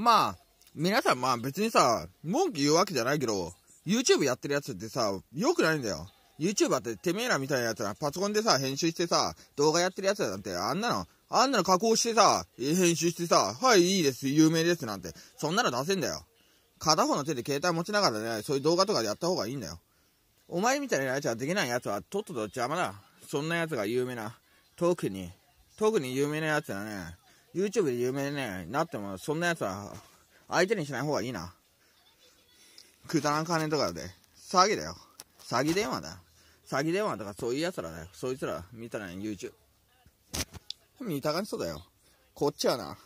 まあ、皆さんまあ別にさ、文句言うわけじゃないけど、YouTube やってるやつってさ、良くないんだよ。YouTuber っててめえらみたいなやつはパソコンでさ、編集してさ、動画やってるやつなんて、あんなの、あんなの加工してさ、編集してさ、はい、いいです、有名ですなんて、そんなの出せんだよ。片方の手で携帯持ちながらね、そういう動画とかでやった方がいいんだよ。お前みたいなやつはできないやつは、とっとと邪魔だ。そんなやつが有名な。特に、特に有名なやつはね、YouTube で有名に、ね、なっても、そんなやつは相手にしない方がいいな。くだらん金とかで。詐欺だよ。詐欺電話だ。詐欺電話とかそういうやつらだよ。そいつら見たら YouTube。見たがりそうだよ。こっちはな、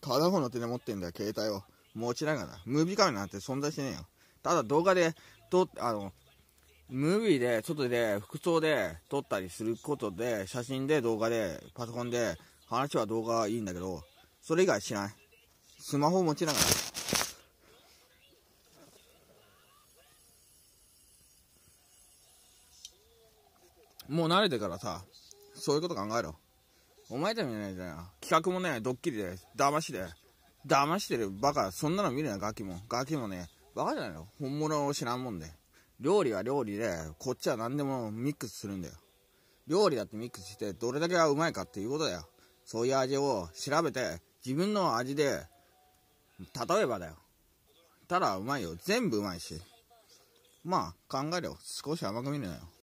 片方の手で持ってんだよ、携帯を。持ちながら。ムービーカメラなんて存在してねえよ。ただ動画で、と、あの、ムービーで、外で、服装で撮ったりすることで、写真で、動画で、パソコンで、話は動画はいいんだけど、それ以外しない。スマホを持ちながら。もう慣れてからさ、そういうこと考えろ。お前たちみたいな、企画もね、ドッキリで、騙しで、騙してるバカ、そんなの見るな、ガキも。ガキもね、バカじゃないよ。本物を知らんもんで。料理は料理で、こっちは何でもミックスするんだよ。料理だってミックスして、どれだけがうまいかっていうことだよ。そういう味を調べて、自分の味で、例えばだよ。ただうまいよ。全部うまいし。まあ、考えろ。少し甘く見るなよ。